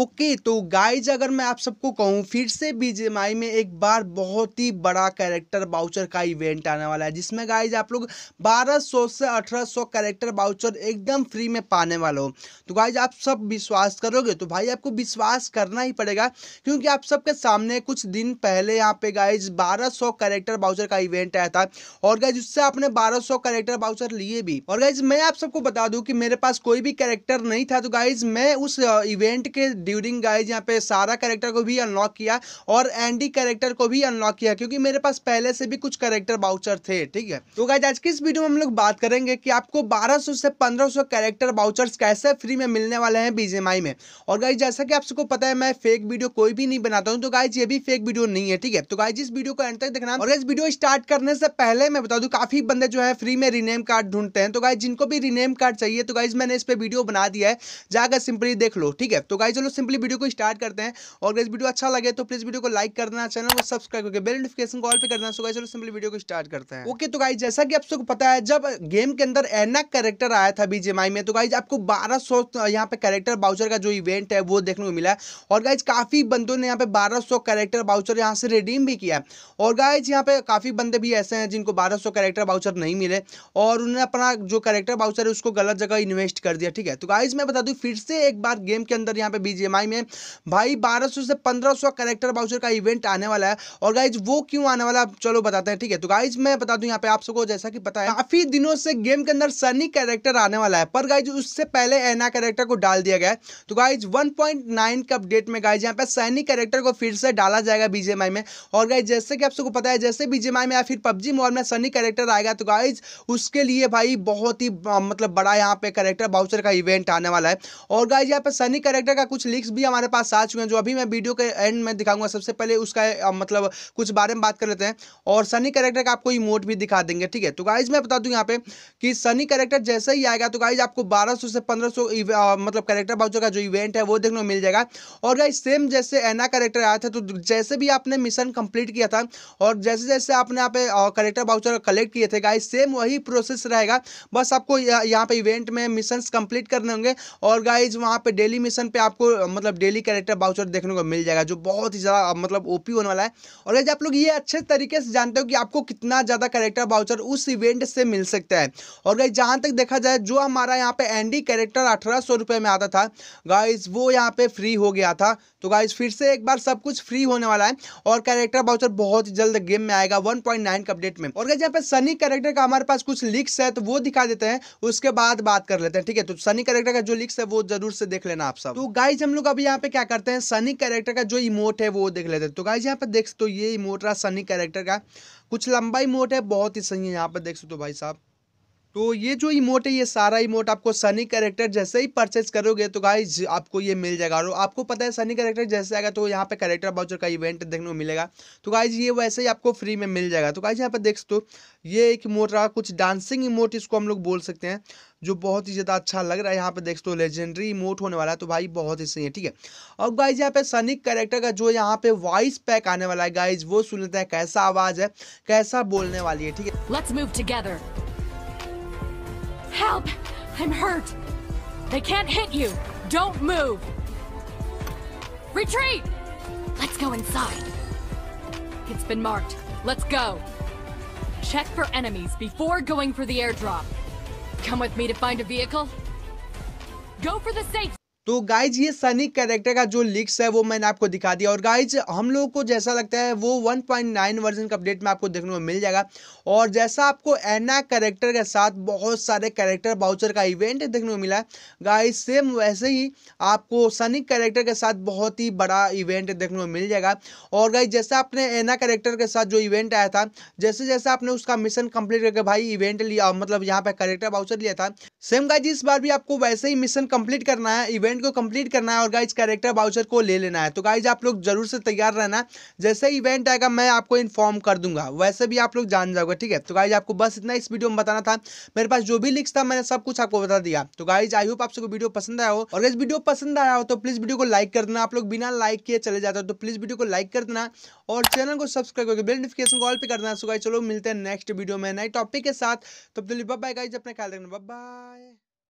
Okay तो guys अगर मैं आप सबको कहूँ फिर से बीजेएमआई में एक बार बहुत ही बड़ा कैरेक्टर बाउचर का इवेंट आने वाला है जिसमें गाइज आप लोग 1200 से 1800 कैरेक्टर बाउचर एकदम फ्री में पाने वाले हो तो गाइज आप सब विश्वास करोगे तो भाई आपको विश्वास करना ही पड़ेगा क्योंकि आप सबके सामने कुछ दिन पहले यहाँ पे गाइज बारह कैरेक्टर बाउचर का इवेंट आया था और गाइज उससे आपने बारह कैरेक्टर बाउचर लिए भी और गाइज मैं आप सबको बता दूँ कि मेरे पास कोई भी कैरेक्टर नहीं था तो गाइज मैं उस इवेंट के ड्यूरिंग गाइज यहाँ पे सारा कैरेक्टर को भी अनलॉक किया और एंडी कैरेक्टर को भी अनलॉक किया क्योंकि मेरे पास पहले से भी कुछ कैरेक्टर बाउचर थे ठीक है तो गाइज आज की इस वीडियो में हम लोग बात करेंगे कि आपको 1200 से 1500 कैरेक्टर बाउचर्स कैसे फ्री में मिलने वाले हैं बीजेमआई में और गाइज जैसा कि आप सबको पता है मैं फेक वीडियो कोई भी नहीं बनाता हूँ तो गाइज ये भी फेक वीडियो नहीं है ठीक है तो गाइज इस वीडियो को एंड तक देखना और इस वीडियो स्टार्ट करने से पहले मैं बता दूँ काफी बंदे जो है फ्री में रिनेम कार्ड ढूंढते हैं तो गाइज जिनको भी रिनेम कार्ड चाहिए तो गाइज मैंने इस पर वीडियो बना दिया है जाकर सिंपली देख लो ठीक है तो गाइज चलो सिंपली वीडियो को स्टार्ट करते हैं और अगर वीडियो अच्छा लगे तो प्लीज वीडियो को लाइक कर देना चैनल को सब्सक्राइब करके बेल नोटिफिकेशन कॉल पर करना देना सो चलो सिंपली वीडियो को स्टार्ट करते हैं ओके तो गाइज जैसा कि आप सबको पता है जब गेम के अंदर एना कैरेक्टर आया था बीजेमाई में तो गाइज आपको बारह सौ यहाँ पे कैरेक्टर बाउचर का जो इवेंट है वो देखने को मिला और गाइज काफी बंदों ने यहाँ पे बारह सौ कैरेक्टर बाउचर यहाँ से रिडीम भी किया और गाइज यहाँ पे काफी बंदे भी ऐसे हैं जिनको बारह सौ कैरेक्टर बाउचर नहीं मिले और उन्होंने अपना जो कैरेक्टर बाउचर है उसको गलत जगह इन्वेस्ट कर दिया ठीक है तो गाइज मैं बता दू फिर से एक बार गेम के अंदर यहाँ पे बीजे बीजीएमआई में भाई 1200 से 1500 करेक्टर बाउचर का इवेंट आने वाला है और गाइज वो क्यों आने वाला है चलो बताते हैं ठीक है तो गाइज मैं बता दू यहाँ पे आप सबको जैसा कि पता है काफी दिनों से गेम के अंदर सनी कैरेक्टर आने वाला है पर गाइज उससे पहले एना कैरेक्टर को डाल दिया गया है तो गाइज वन के अपडेट में गाइज यहाँ पे सैनी कैरेक्टर को फिर से डाला जाएगा बीजेएमआई में और गाइज जैसे कि आप सबको पता है जैसे बीजेएमआई में या फिर पबजी मॉल में सनी कैरेक्टर आएगा तो गाइज उसके लिए भाई बहुत ही मतलब बड़ा यहाँ पे कैरेक्टर बाउचर का इवेंट आने वाला है और गाइज यहाँ पे सनी कैरेक्टर का कुछ लिंक्स भी हमारे पास आ चुके हैं जो अभी मैं वीडियो के एंड में दिखाऊंगा सबसे पहले उसका मतलब कुछ बारे में बात कर लेते हैं और सनी करेक्टर का आपको इमोट भी दिखा देंगे ठीक है तो गाइज मैं बता दूँ यहाँ पे कि सनी करेक्टर जैसे ही आएगा तो गाइज आपको बारह से पंद्रह मतलब करेक्टर बाउचर का जो इवेंट है वो देखने को मिल जाएगा और गाइज सेम जैसे एना करेक्टर आया था तो जैसे भी आपने मिशन कंप्लीट किया था और जैसे जैसे आपने यहाँ पे करेक्टर बाउचर कलेक्ट किए थे गाइज सेम वही प्रोसेस रहेगा बस आपको यहाँ पे इवेंट में मिशन कंप्लीट करने होंगे और गाइज वहाँ पे डेली मिशन पे आपको मतलब डेली कैरेक्टर बाउचर देखने को मिल जाएगा जो बहुत ही ज़्यादा मतलब ओपी होने वाला है और गैज आप लोग ये अच्छे तरीके से जानते हो कि आपको कितना ज़्यादा कैरेक्टर बाउचर उस इवेंट से मिल सकता है और गई जहाँ तक देखा जाए जो हमारा यहाँ पे एंडी कैरेक्टर अठारह सौ रुपये में आता था गाइज वो यहाँ पे फ्री हो गया था तो गाइज फिर से एक बार सब कुछ फ्री होने वाला है और कैरेक्टर बाउचर बहुत जल्द गेम में आएगा वन 1.9 के अपडेट में और गाइज यहाँ पे सनी कैरेक्टर का हमारे पास कुछ लिक्स है तो वो दिखा देते हैं उसके बाद बात कर लेते हैं ठीक है तो सनी कैरेक्टर का जो लिक्स है वो जरूर से देख लेना आप सब तो गाइज हम हम लोग अभी यहाँ पे क्या करते हैं सनी कैरेक्टर का जो इमोट है वो देख लेते हैं तो गाइज यहाँ पे देख सकते हो ये इमोट रहा सनी कैरेक्टर का कुछ लंबा इमोट है बहुत ही सही है यहाँ पे देख सकते हो भाई साहब तो ये जो इमोट है ये सारा इमोट आपको सनी कैरेक्टर जैसे ही परचेज करोगे तो गाइज आपको ये मिल जाएगा और आपको पता है सनी कैरेक्टर जैसे आएगा तो यहाँ पे कैरेक्टर बाउचर का इवेंट देखने को मिलेगा तो गाइज ये वैसे ही आपको फ्री में मिल जाएगा तो गाइज यहाँ पे देख सकते हो ये एक इमोट रहा कुछ डांसिंग इमोट इसको हम लोग बोल सकते हैं जो बहुत ही ज़्यादा अच्छा लग रहा है यहाँ पे देख सकते हो लेजेंडरी इमोट होने वाला है तो भाई बहुत ही सही है ठीक है और गाइज यहाँ पे सनिक कैरेक्टर का जो यहाँ पे वॉइस पैक आने वाला है गाइज वो सुन लेते हैं कैसा आवाज़ है कैसा बोलने वाली है ठीक है Help! I'm hurt! They can't hit you! Don't move! Retreat! Let's go inside. It's been marked. Let's go. Check for enemies before going for the airdrop. Come with me to find a vehicle. Go for the safe तो guys ये Sunny character का जो लिक्स है वो मैंने आपको दिखा दिया और गाइज हम लोगों को जैसा लगता है वो 1.9 वर्जन का अपडेट में आपको देखने को मिल जाएगा और जैसा आपको एना कैरेक्टर के साथ बहुत सारे कैरेक्टर बाउचर का इवेंट देखने को मिला है गाइज सेम वैसे ही आपको सनी कैरेक्टर के साथ बहुत ही बड़ा इवेंट देखने को मिल जाएगा और गाइज जैसा आपने एना कैरेक्टर के साथ जो इवेंट आया था जैसे जैसे आपने उसका मिशन कंप्लीट करके भाई इवेंट लिया मतलब यहाँ पर कैरेक्टर बाउचर लिया था सेम गाइज इस बार भी आपको वैसे ही मिशन कंप्लीट करना है इवेंट इवेंट को कंप्लीट करना है और गाइज कैरेक्टर बाउचर को ले लेना है तो गाइज आप लोग जरूर से तैयार रहना जैसे इवेंट आएगा मैं आपको इन्फॉर्म कर दूंगा वैसे भी आप लोग जान जाओगे ठीक है तो गाइज आपको बस इतना इस वीडियो में बताना था मेरे पास जो भी लिंक्स था मैंने सब कुछ आपको बता दिया तो गाइज आई होप आप सबको वीडियो पसंद आया हो और इस वीडियो पसंद आया हो तो प्लीज वीडियो को लाइक कर देना आप लोग बिना लाइक किए चले जाते हो तो प्लीज वीडियो को लाइक कर देना और चैनल को सब्सक्राइब करके बिल नोटिफिकेशन कॉल पर कर देना सो गाइज चलो मिलते हैं नेक्स्ट वीडियो में नए टॉपिक के साथ तो बाय गाइज अपना ख्याल रखना बाय